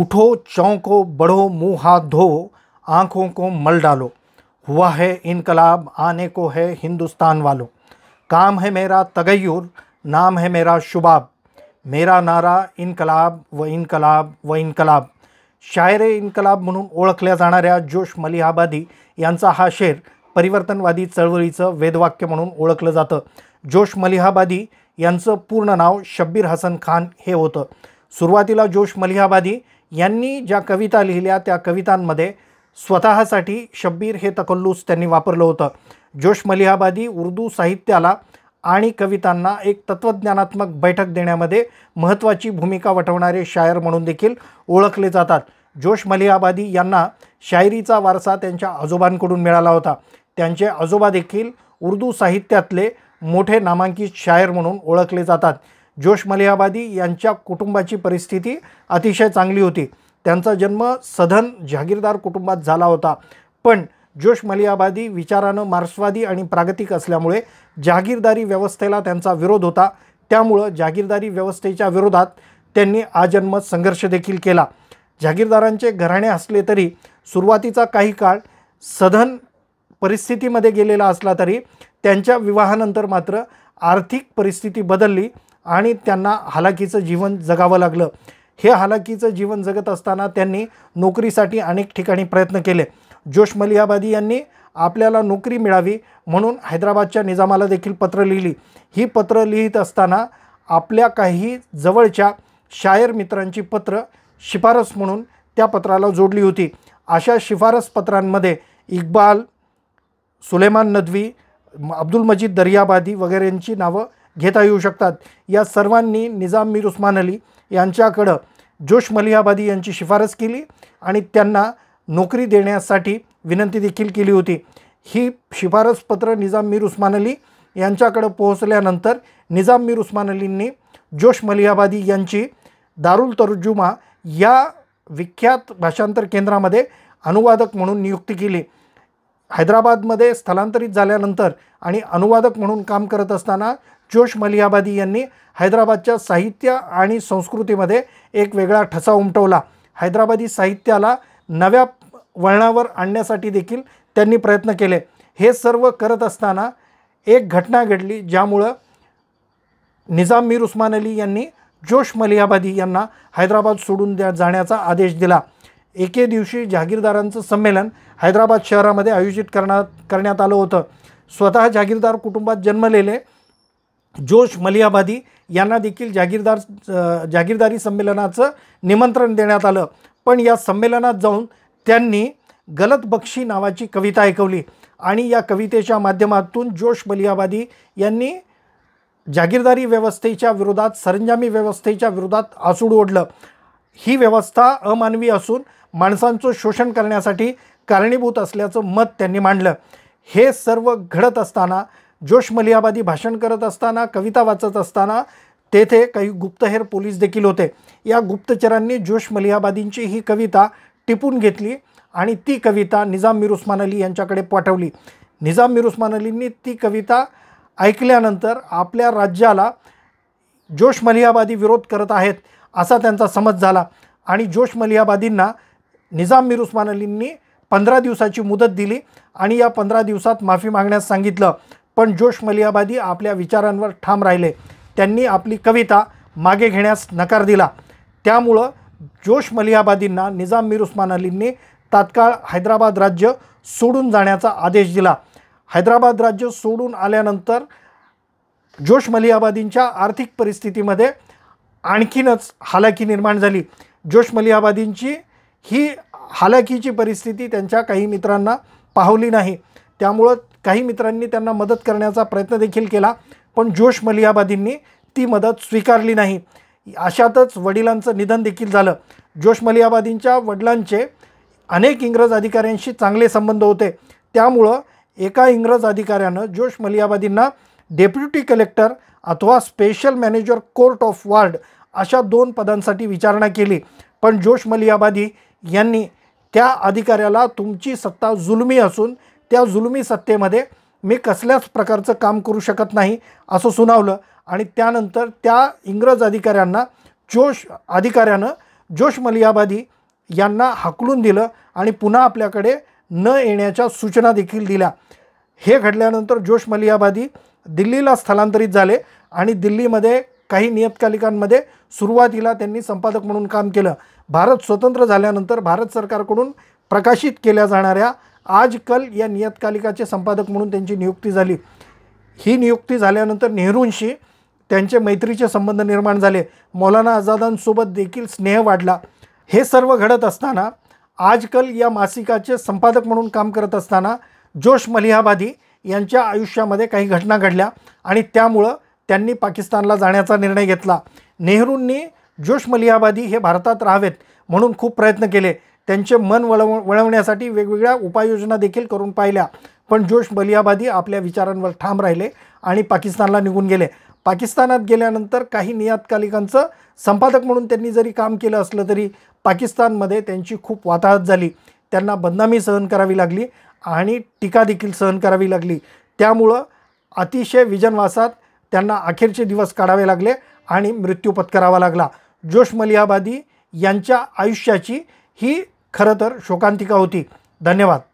उठो चौंको बढ़ो मुंह हाथ धो आँखों को मल डालो हुआ है इनकलाब आने को है हिंदुस्तान वालों काम है मेरा तगयूर नाम है मेरा शुबाब मेरा नारा इनकलाब व इनकलाब व इनकलाब शायरे इनकलाब म्हणून ओळखल्या जाणाऱ्या जोश मलिहाबादी यांचा हा शेर परिवर्तनवादी चळवळीचं वेदवाक्य म्हणून ओळखलं जातं जोश मलिहाबादी यांचं पूर्ण नाव शब्बीर हसन खान हे होतं सुरुवातीला जोश मलिहाबादी यांनी ज्या कविता लिहिल्या त्या कवितांमध्ये स्वतःसाठी शब्बीर हे तकल्लूस त्यांनी वापरलं होतं जोश मलिहाबादी उर्दू साहित्याला आणि कवितांना एक तत्त्वज्ञानात्मक बैठक देण्यामध्ये महत्त्वाची भूमिका वठवणारे शायर म्हणून देखील ओळखले जातात जोश मलिहाबादी यांना शायरीचा वारसा त्यांच्या आजोबांकडून मिळाला होता त्यांचे आजोबा देखील उर्दू साहित्यातले मोठे नामांकित शायर म्हणून ओळखले जातात जोश मलियाबादी यांच्या कुटुंबाची परिस्थिती अतिशय चांगली होती त्यांचा जन्म सधन जहागीरदार कुटुंबात झाला होता पण जोश मलियाबादी विचारानं मार्क्सवादी आणि प्रागतिक असल्यामुळे जहागीरदारी व्यवस्थेला त्यांचा विरोध होता त्यामुळं जागीरदारी व्यवस्थेच्या विरोधात त्यांनी आजन्म संघर्ष देखील केला जागीरदारांचे घराणे असले तरी सुरुवातीचा काही काळ सधन परिस्थितीमध्ये गेलेला असला तरी त्यांच्या विवाहानंतर मात्र आर्थिक परिस्थिती बदलली आणि त्यांना हालाकीचं जीवन जगावं लागलं हे हालाकीचं जीवन जगत असताना त्यांनी नोकरीसाठी अनेक ठिकाणी प्रयत्न केले जोश मलियाबादी यांनी आपल्याला नोकरी मिळावी म्हणून हैदराबादच्या निजामाला देखील पत्र लिहिली ही पत्र लिहित असताना आपल्या काही जवळच्या शायर मित्रांची पत्र शिफारस म्हणून त्या पत्राला जोडली होती अशा शिफारस पत्रांमध्ये इक्बाल सुलेमान नदवी अब्दुल मजीद दर्याबादी वगैरेंची नावं घेता येऊ शकतात या सर्वांनी निजाम मीर उस्मान अली यांच्याकडं जोश मलिहाबादी यांची शिफारस केली आणि त्यांना नोकरी देण्यासाठी विनंती देखील केली होती ही शिफारसपत्र निजाम मीर उस्मान अली यांच्याकडं पोहोचल्यानंतर निजाम मीर उस्मान अलींनी जोश मलिहाबादी यांची दारुल तरुजुमा या विख्यात भाषांतर केंद्रामध्ये अनुवादक म्हणून नियुक्ती केली हैदराबादमध्ये स्थलांतरित झाल्यानंतर आणि अनुवादक म्हणून काम करत असताना जोश मलियाबादी यांनी हैदराबादच्या साहित्य आणि संस्कृतीमध्ये एक वेगळा ठसा उमटवला हैदराबादी साहित्याला नव्या वळणावर आणण्यासाठी देखील त्यांनी प्रयत्न केले हे सर्व करत असताना एक घटना घडली ज्यामुळं निजाम मीर उस्मान अली यांनी जोश मलियाबादी यांना हैदराबाद सोडून द्या जाण्याचा आदेश दिला एके दिवशी जहागीरदारांचं संमेलन हैदराबाद शहरामध्ये आयोजित करण्यात करण्यात आलं होतं स्वतः जहागीरदार कुटुंबात जन्मलेले जोश मलियाबादी यांना देखील जागीरदार जागीरदारी संमेलनाचं निमंत्रण देण्यात आलं पण या संमेलनात जाऊन त्यांनी गलत बक्षी नावाची कविता ऐकवली आणि या कवितेच्या माध्यमातून जोश मलियाबादी यांनी जागीरदारी व्यवस्थेच्या विरोधात सरंजामी व्यवस्थेच्या विरोधात आसूड ओढलं ही व्यवस्था अमानवी असून माणसांचं शोषण करण्यासाठी कारणीभूत असल्याचं मत त्यांनी मांडलं हे सर्व घडत असताना जोश मलियाबादी भाषण करत असताना कविता वाचत असताना तेथे काही गुप्तहेर पोलीस देखील होते या गुप्तचरांनी जोश मलियाबादींची ही कविता टिपून घेतली आणि ती कविता निजाम मीर उस्मान अली यांच्याकडे पाठवली निजाम मीर उस्मान अलींनी ती कविता ऐकल्यानंतर आपल्या राज्याला जोश मलियाबादी विरोध करत आहेत असा त्यांचा समज झाला आणि जोश मलियाबादींना निजाम मीर उस्मान अलींनी पंधरा दिवसाची मुदत दिली आणि या पंधरा दिवसात माफी मागण्यास सांगितलं पण जोश मलियाबादी आपल्या विचारांवर ठाम राहिले त्यांनी आपली कविता मागे घेण्यास नकार दिला त्यामुळं जोश मलियाबादींना निजाम मीर उस्मान अलींनी तात्काळ हैदराबाद राज्य सोडून जाण्याचा आदेश दिला हैदराबाद राज्य सोडून आल्यानंतर जोश मलियाबादींच्या आर्थिक परिस्थितीमध्ये आणखीनच हालाकी निर्माण झाली जोश मलियाबादींची ही हालाकीची परिस्थिती त्यांच्या काही मित्रांना पाहवली नाही त्यामुळं काही मित्रांनी त्यांना मदत करण्याचा प्रयत्न देखील केला पण जोश मलियाबादींनी ती मदत स्वीकारली नाही अशातच वडिलांचं निधन देखील झालं जोश मलियाबादींच्या वडिलांचे अनेक इंग्रज अधिकाऱ्यांशी चांगले संबंध होते त्यामुळं एका इंग्रज अधिकाऱ्यानं जोश मलियाबादींना डेप्युटी कलेक्टर अथवा special manager court of ward अशा दोन पदांसाठी विचारणा केली पण जोश मलियाबादी यांनी त्या अधिकाऱ्याला तुमची सत्ता जुलमी असून त्या जुलमी सत्तेमध्ये मी कसल्याच प्रकारचं काम करू शकत नाही असं सुनावलं आणि त्यानंतर त्या इंग्रज अधिकाऱ्यांना जोश अधिकाऱ्यानं जोश मलियाबादी यांना हाकलून दिलं आणि पुन्हा आपल्याकडे न येण्याच्या सूचना देखील दिल्या हे घडल्यानंतर जोश मलियाबादी दिल्लीला स्थलांतरित झाले आणि दिल्लीमध्ये काही नियतकालिकांमध्ये सुरुवातीला त्यांनी संपादक म्हणून काम केलं भारत स्वतंत्र झाल्यानंतर भारत सरकारकडून प्रकाशित केल्या जाणाऱ्या आजकल या नियतकालिकाचे संपादक म्हणून त्यांची नियुक्ती झाली ही नियुक्ती झाल्यानंतर नेहरूंशी त्यांचे मैत्रीचे संबंध निर्माण झाले मौलाना आझादांसोबत देखील स्नेह वाढला हे सर्व घडत असताना आजकल या मासिकाचे संपादक म्हणून काम करत असताना जोश मलिहाबादी यांच्या आयुष्यामध्ये काही घटना घडल्या आणि त्यामुळं त्यांनी पाकिस्तानला जाण्याचा निर्णय घेतला नेहरूंनी जोश मलिहाबादी हे भारतात राहावेत म्हणून खूप प्रयत्न केले त्यांचे मन वळव वळवण्यासाठी वेगवेगळ्या उपाययोजना देखील करून पाहिल्या पण जोश बलियाबादी आपल्या विचारांवर ठाम राहिले आणि पाकिस्तानला निघून गेले पाकिस्तानात गेल्यानंतर काही नियतकालिकांचं संपादक म्हणून त्यांनी जरी काम केलं असलं तरी पाकिस्तानमध्ये त्यांची खूप वाताहत झाली त्यांना बदनामी सहन करावी लागली आणि टीका देखील सहन करावी लागली त्यामुळं अतिशय विजनवासात त्यांना अखेरचे दिवस काढावे लागले आणि मृत्यू पत्करावा लागला जोश मलियाबादी यांच्या आयुष्याची ही खरं तर शोकांतिका होती धन्यवाद